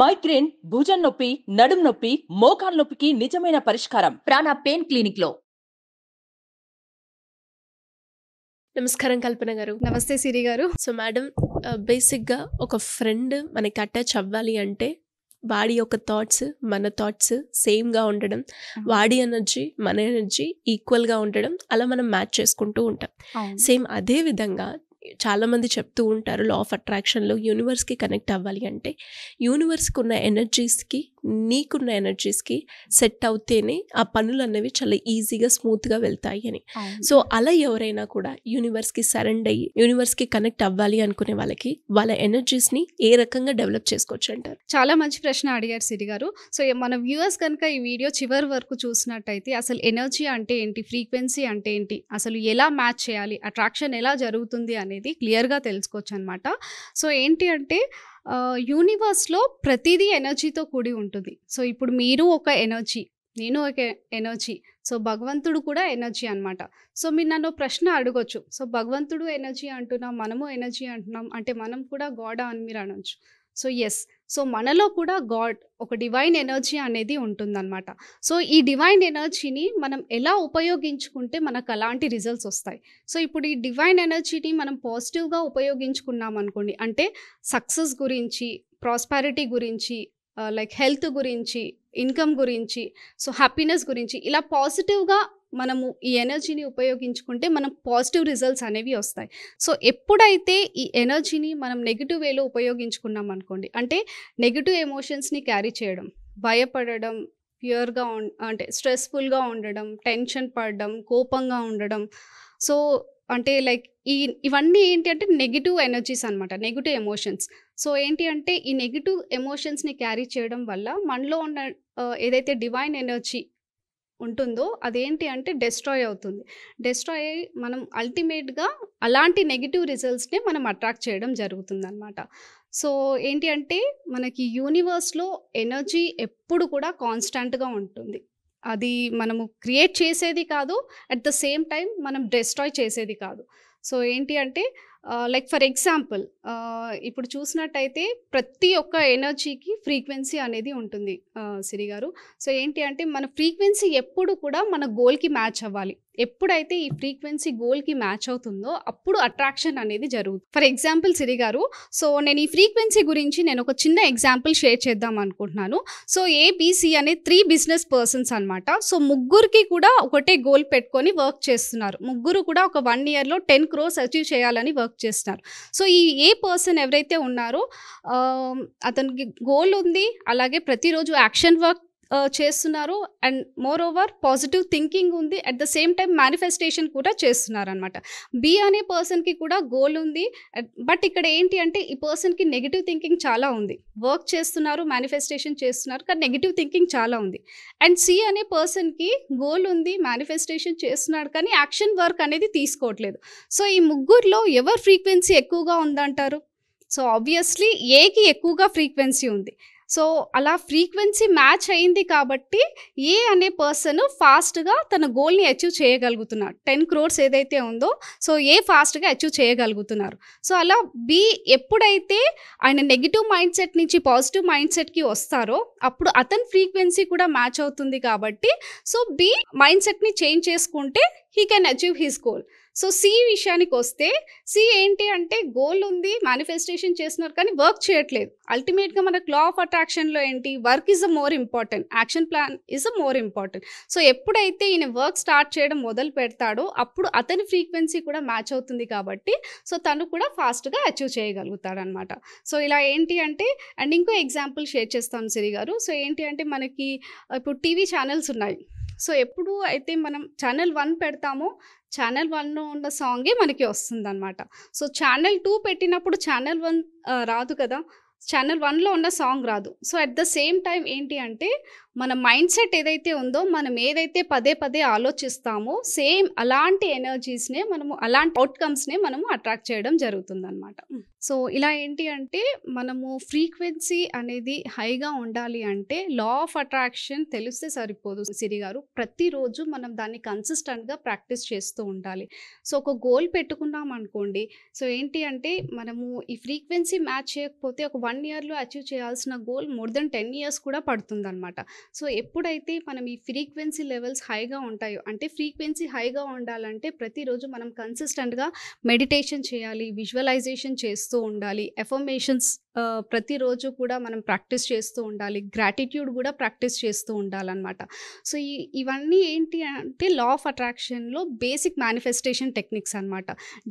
migraine భుజం నొప్పి నడుం నొప్పి మోకాల నొప్పికి నిజమైన పరిష్కారం ప్రాణ పెయిన్ క్లినిక్ లో నమస్కారం కల్పన గారు నమస్తే సిరి గారు సో మేడం బేసిక్గా ఒక ఫ్రెండ్ మనకి అటాచ్ అవ్వాలి అంటే వాడి యొక్క థాట్స్ మన థాట్స్ సేమ్గా ఉండడం వాడి ఎనర్జీ మన ఎనర్జీ ఈక్వల్గా ఉండడం అలా మనం మ్యాచ్ చేసుకుంటూ ఉంటాం సేమ్ అదే విధంగా చాలామంది చెప్తూ ఉంటారు లా ఆఫ్ అట్రాక్షన్లో యూనివర్స్కి కనెక్ట్ అవ్వాలి అంటే యూనివర్స్కి ఉన్న ఎనర్జీస్కి నీకున్న ఎనర్జీస్కి సెట్ అవుతేనే ఆ పనులు అనేవి చాలా ఈజీగా స్మూత్గా వెళ్తాయి అని సో అలా ఎవరైనా కూడా యూనివర్స్కి సరెండ్ అయ్యి యూనివర్స్కి కనెక్ట్ అవ్వాలి అనుకునే వాళ్ళకి వాళ్ళ ఎనర్జీస్ని ఏ రకంగా డెవలప్ చేసుకోవచ్చు అంటారు చాలా మంచి ప్రశ్న అడిగారు సిరి గారు సో మన వ్యూవర్స్ కనుక ఈ వీడియో చివరి వరకు చూసినట్టయితే అసలు ఎనర్జీ అంటే ఏంటి ఫ్రీక్వెన్సీ అంటే ఏంటి అసలు ఎలా మ్యాచ్ చేయాలి అట్రాక్షన్ ఎలా జరుగుతుంది అనేది క్లియర్గా తెలుసుకోవచ్చు అనమాట సో ఏంటి అంటే యూనివర్స్లో ప్రతిదీ ఎనర్జీతో కూడి ఉంటుంది సో ఇప్పుడు మీరు ఒక ఎనర్జీ నేను ఒక ఎనర్జీ సో భగవంతుడు కూడా ఎనర్జీ అనమాట సో మీరు నన్ను ప్రశ్న అడగొచ్చు సో భగవంతుడు ఎనర్జీ అంటున్నాం మనము ఎనర్జీ అంటున్నాం అంటే మనం కూడా గోడ అని మీరు అనొచ్చు సో ఎస్ సో మనలో కూడా గాడ్ ఒక డివైన్ ఎనర్జీ అనేది ఉంటుందన్నమాట సో ఈ డివైన్ ఎనర్జీని మనం ఎలా ఉపయోగించుకుంటే మనకు అలాంటి రిజల్ట్స్ వస్తాయి సో ఇప్పుడు ఈ డివైన్ ఎనర్జీని మనం పాజిటివ్గా ఉపయోగించుకున్నాం అనుకోండి అంటే సక్సెస్ గురించి ప్రాస్పారిటీ గురించి లైక్ హెల్త్ గురించి ఇన్కమ్ గురించి సో హ్యాపీనెస్ గురించి ఇలా పాజిటివ్గా మనము ఈ ఎనర్జీని ఉపయోగించుకుంటే మనం పాజిటివ్ రిజల్ట్స్ అనేవి వస్తాయి సో ఎప్పుడైతే ఈ ఎనర్జీని మనం నెగిటివ్ వేలో ఉపయోగించుకున్నాం అనుకోండి అంటే నెగిటివ్ ఎమోషన్స్ని క్యారీ చేయడం భయపడడం ప్యూర్గా ఉం అంటే స్ట్రెస్ఫుల్గా ఉండడం టెన్షన్ పడడం కోపంగా ఉండడం సో అంటే లైక్ ఈ ఇవన్నీ ఏంటి అంటే నెగిటివ్ ఎనర్జీస్ అనమాట నెగిటివ్ ఎమోషన్స్ సో ఏంటి అంటే ఈ నెగిటివ్ ఎమోషన్స్ని క్యారీ చేయడం వల్ల మనలో ఉన్న ఏదైతే డివైన్ ఎనర్జీ ఉంటుందో అదేంటి అంటే డెస్ట్రాయ్ అవుతుంది డెస్ట్రాయ్ అయ్యి మనం అల్టిమేట్గా అలాంటి నెగిటివ్ రిజల్ట్స్ని మనం అట్రాక్ట్ చేయడం జరుగుతుంది అనమాట సో ఏంటి అంటే మనకి యూనివర్స్లో ఎనర్జీ ఎప్పుడు కూడా కాన్స్టాంట్గా ఉంటుంది అది మనము క్రియేట్ చేసేది కాదు అట్ ద సేమ్ టైం మనం డెస్ట్రాయ్ చేసేది కాదు సో ఏంటి అంటే లైక్ ఫర్ ఎగ్జాంపుల్ ఇప్పుడు చూసినట్టయితే ప్రతి ఒక్క ఎనర్జీకి ఫ్రీక్వెన్సీ అనేది ఉంటుంది సిరి గారు సో ఏంటి అంటే మన ఫ్రీక్వెన్సీ ఎప్పుడు కూడా మన గోల్కి మ్యాచ్ అవ్వాలి ఎప్పుడైతే ఈ ఫ్రీక్వెన్సీ గోల్కి మ్యాచ్ అవుతుందో అప్పుడు అట్రాక్షన్ అనేది జరుగుతుంది ఫర్ ఎగ్జాంపుల్ సిరి గారు సో నేను ఈ ఫ్రీక్వెన్సీ గురించి నేను ఒక చిన్న ఎగ్జాంపుల్ షేర్ చేద్దాం అనుకుంటున్నాను సో ఏబీసీ అనే త్రీ బిజినెస్ పర్సన్స్ అనమాట సో ముగ్గురికి కూడా ఒకటే గోల్ పెట్టుకొని వర్క్ చేస్తున్నారు ముగ్గురు కూడా ఒక వన్ ఇయర్లో టెన్ క్రోర్స్ అచీవ్ చేయాలని వర్క్ వర్క్ చేస్తున్నారు సో ఈ ఏ పర్సన్ ఎవరైతే ఉన్నారో అతనికి గోల్ ఉంది అలాగే ప్రతిరోజు యాక్షన్ వర్క్ చేస్తున్నారు and more over positive thinking ఉంది at the same time manifestation కూడా చేస్తున్నారు అనమాట బి అనే పర్సన్కి కూడా గోల్ ఉంది బట్ ఇక్కడ ఏంటి అంటే ఈ పర్సన్కి నెగిటివ్ థింకింగ్ చాలా ఉంది వర్క్ చేస్తున్నారు మేనిఫెస్టేషన్ చేస్తున్నారు కానీ నెగిటివ్ థింకింగ్ చాలా ఉంది అండ్ సి అనే పర్సన్కి గోల్ ఉంది మేనిఫెస్టేషన్ చేస్తున్నాడు కానీ యాక్షన్ వర్క్ అనేది తీసుకోవట్లేదు సో ఈ ముగ్గురులో ఎవరు ఫ్రీక్వెన్సీ ఎక్కువగా ఉందంటారు సో ఆబ్వియస్లీ ఏకి ఎక్కువగా ఫ్రీక్వెన్సీ ఉంది సో అలా ఫ్రీక్వెన్సీ మ్యాచ్ అయింది కాబట్టి ఏ అనే పర్సన్ ఫాస్ట్గా తన గోల్ని అచీవ్ చేయగలుగుతున్నారు టెన్ క్రోర్స్ ఏదైతే ఉందో సో ఏ ఫాస్ట్గా అచీవ్ చేయగలుగుతున్నారు సో అలా బి ఎప్పుడైతే ఆయన నెగిటివ్ మైండ్ సెట్ నుంచి పాజిటివ్ మైండ్ సెట్కి వస్తారో అప్పుడు అతని ఫ్రీక్వెన్సీ కూడా మ్యాచ్ అవుతుంది కాబట్టి సో బి మైండ్ సెట్ని చేంజ్ చేసుకుంటే he can achieve his goal so C విషయానికి వస్తే సి ఏంటి అంటే గోల్ ఉంది మేనిఫెస్టేషన్ చేస్తున్నారు కానీ వర్క్ చేయట్లేదు అల్టిమేట్గా మనకు లా ఆఫ్ అట్రాక్షన్లో ఏంటి work is a more important action plan is a more important so ఎప్పుడైతే ఈయన వర్క్ స్టార్ట్ చేయడం మొదలు పెడతాడో అప్పుడు అతని ఫ్రీక్వెన్సీ కూడా మ్యాచ్ అవుతుంది కాబట్టి సో తను కూడా ఫాస్ట్గా అచీవ్ చేయగలుగుతాడనమాట సో ఇలా ఏంటి అంటే అండ్ ఇంకో ఎగ్జాంపుల్ షేర్ చేస్తాను సిరి గారు సో ఏంటి అంటే మనకి ఇప్పుడు టీవీ ఛానల్స్ ఉన్నాయి సో ఎప్పుడు అయితే మనం ఛానల్ వన్ పెడతామో ఛానల్ వన్లో ఉన్న సాంగే మనకి వస్తుంది అనమాట సో ఛానల్ టూ పెట్టినప్పుడు ఛానల్ వన్ రాదు కదా ఛానల్ వన్లో ఉన్న సాంగ్ రాదు so at the same time ఏంటి అంటే మన మైండ్ సెట్ ఏదైతే ఉందో మనం ఏదైతే పదే పదే ఆలోచిస్తామో సేమ్ అలాంటి ఎనర్జీస్నే మనము అలాంటి అవుట్కమ్స్నే మనము అట్రాక్ట్ చేయడం జరుగుతుంది సో ఇలా ఏంటి అంటే మనము ఫ్రీక్వెన్సీ అనేది హైగా ఉండాలి అంటే లా ఆఫ్ అట్రాక్షన్ తెలిస్తే సరిపోదు సిరి గారు ప్రతిరోజు మనం దాన్ని కన్సిస్టెంట్గా ప్రాక్టీస్ చేస్తూ ఉండాలి సో ఒక గోల్ పెట్టుకున్నాం అనుకోండి సో ఏంటి అంటే మనము ఈ ఫ్రీక్వెన్సీ మ్యాచ్ చేయకపోతే ఒక వన్ ఇయర్లో అచీవ్ చేయాల్సిన goal more then ten years కూడా పడుతుందన్నమాట సో ఎప్పుడైతే మనం ఈ ఫ్రీక్వెన్సీ లెవెల్స్ హైగా ఉంటాయో అంటే ఫ్రీక్వెన్సీ హైగా ఉండాలంటే ప్రతిరోజు మనం కన్సిస్టెంట్గా మెడిటేషన్ చేయాలి విజువలైజేషన్ చేస్తూ చేస్తూ ఉండాలి ఎఫర్మేషన్స్ ప్రతిరోజు కూడా మనం ప్రాక్టీస్ చేస్తూ ఉండాలి గ్రాటిట్యూడ్ కూడా ప్రాక్టీస్ చేస్తూ ఉండాలన్నమాట సో ఈ ఇవన్నీ ఏంటి అంటే లా ఆఫ్ అట్రాక్షన్లో బేసిక్ మేనిఫెస్టేషన్ టెక్నిక్స్ అనమాట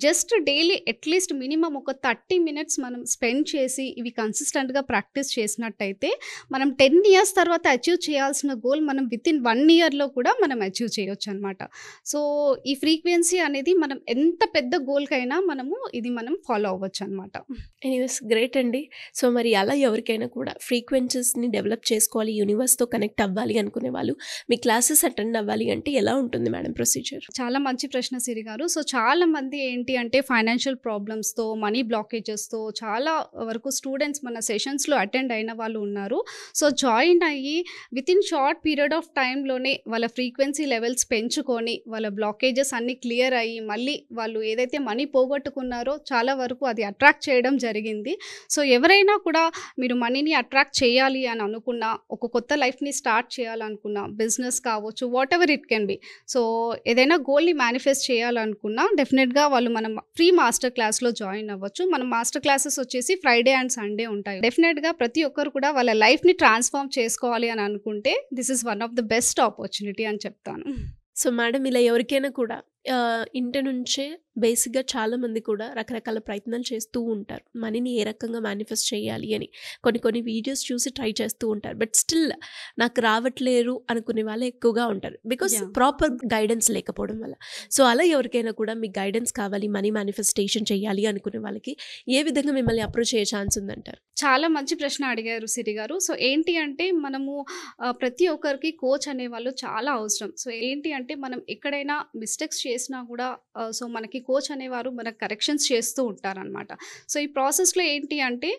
జస్ట్ డైలీ అట్లీస్ట్ మినిమం ఒక థర్టీ మినిట్స్ మనం స్పెండ్ చేసి ఇవి కన్సిస్టెంట్గా ప్రాక్టీస్ చేసినట్టయితే మనం టెన్ ఇయర్స్ తర్వాత అచీవ్ చేయాల్సిన గోల్ మనం విత్ ఇన్ వన్ ఇయర్లో కూడా మనం అచీవ్ చేయొచ్చు అనమాట సో ఈ ఫ్రీక్వెన్సీ అనేది మనం ఎంత పెద్ద గోల్కైనా మనము ఇది మనం ఫాలో అవ్వచ్చు అనమాట ఎనీవేస్ గ్రేట్ అండి సో మరి అలా ఎవరికైనా కూడా ఫ్రీక్వెన్సీస్ని డెవలప్ చేసుకోవాలి యూనివర్స్తో కనెక్ట్ అవ్వాలి అనుకునే వాళ్ళు మీ క్లాసెస్ అటెండ్ అవ్వాలి అంటే ఎలా ఉంటుంది మేడం ప్రొసీజర్ చాలా మంచి ప్రశ్న సిరి గారు సో చాలా మంది ఏంటి అంటే ఫైనాన్షియల్ ప్రాబ్లమ్స్తో మనీ బ్లాకేజెస్తో చాలా వరకు స్టూడెంట్స్ మన సెషన్స్లో అటెండ్ అయిన వాళ్ళు ఉన్నారు సో జాయిన్ అయ్యి within short period of టైంలోనే వాళ్ళ ఫ్రీక్వెన్సీ లెవెల్స్ పెంచుకొని వాళ్ళ బ్లాకేజెస్ అన్నీ క్లియర్ అయ్యి మళ్ళీ వాళ్ళు ఏదైతే మనీ పోగొట్టుకున్నారో చాలా వరకు అది అట్రాక్ట్ చేయడం జరిగింది సో ఎవరైనా కూడా మీరు మనీని అట్రాక్ట్ చేయాలి అని అనుకున్న ఒక కొత్త లైఫ్ని స్టార్ట్ చేయాలనుకున్న బిజినెస్ కావచ్చు whatever it can be so ఏదైనా గోల్ని మేనిఫెస్ట్ చేయాలనుకున్నా డెఫినెట్గా వాళ్ళు మనం ఫ్రీ మాస్టర్ క్లాస్లో జాయిన్ అవ్వచ్చు మన మాస్టర్ క్లాసెస్ వచ్చేసి ఫ్రైడే అండ్ సండే ఉంటాయి డెఫినెట్గా ప్రతి ఒక్కరు కూడా వాళ్ళ లైఫ్ని ట్రాన్స్ఫార్మ్ చేసుకోవాలి అని అనుకుంటే this is one of the best opportunity అని చెప్తాను సో మేడం ఇలా ఎవరికైనా కూడా ఇంటి నుంచే బేసిక్గా చాలామంది కూడా రకరకాల ప్రయత్నాలు చేస్తూ ఉంటారు మనీని ఏ రకంగా మేనిఫెస్ట్ చేయాలి అని కొన్ని కొన్ని వీడియోస్ చూసి ట్రై చేస్తూ ఉంటారు బట్ స్టిల్ నాకు రావట్లేరు అనుకునే వాళ్ళే ఎక్కువగా ఉంటారు బికాస్ ప్రాపర్ గైడెన్స్ లేకపోవడం వల్ల సో అలా ఎవరికైనా కూడా మీకు గైడెన్స్ కావాలి మనీ మేనిఫెస్టేషన్ చేయాలి అనుకునే వాళ్ళకి ఏ విధంగా మిమ్మల్ని అప్రోచ్ అయ్యే ఛాన్స్ ఉందంటారు చాలా మంచి ప్రశ్న అడిగారు సిరి గారు సో ఏంటి అంటే మనము ప్రతి ఒక్కరికి కోచ్ అనే వాళ్ళు చాలా అవసరం సో ఏంటి అంటే మనం ఎక్కడైనా మిస్టేక్స్ చేసినా కూడా సో మనకి కోచ్ అనేవారు మనకు కరెక్షన్స్ చేస్తూ ఉంటారనమాట సో ఈ ప్రాసెస్లో ఏంటి అంటే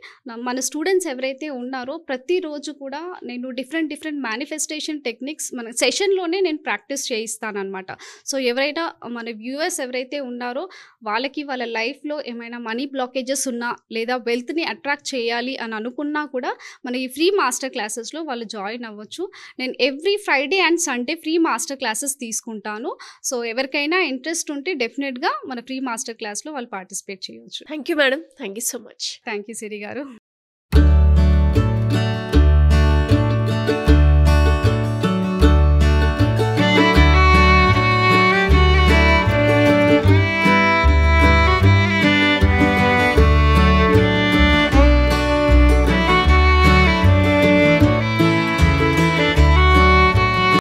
మన స్టూడెంట్స్ ఎవరైతే ఉన్నారో ప్రతిరోజు కూడా నేను డిఫరెంట్ డిఫరెంట్ మేనిఫెస్టేషన్ టెక్నిక్స్ మన సెషన్లోనే నేను ప్రాక్టీస్ చేయిస్తానమాట సో ఎవరైనా మన వ్యూవర్స్ ఎవరైతే ఉన్నారో వాళ్ళకి వాళ్ళ లైఫ్లో ఏమైనా మనీ బ్లాకేజెస్ ఉన్నా లేదా వెల్త్ని అట్రాక్ట్ చేయాలి అని అనుకున్నా కూడా మన ఈ ఫ్రీ మాస్టర్ క్లాసెస్లో వాళ్ళు జాయిన్ అవ్వచ్చు నేను every Friday and Sunday free master classes తీసుకుంటాను సో ఎవరికైనా ఇంట్రెస్ట్ ఉంటే డెఫినెట్గా మన ఫ్రీ మాస్టర్ క్లాస్ లో వాళ్ళు పార్టిసిపేట్ చేయవచ్చు thank you madam thank you so much thank you Siri గారు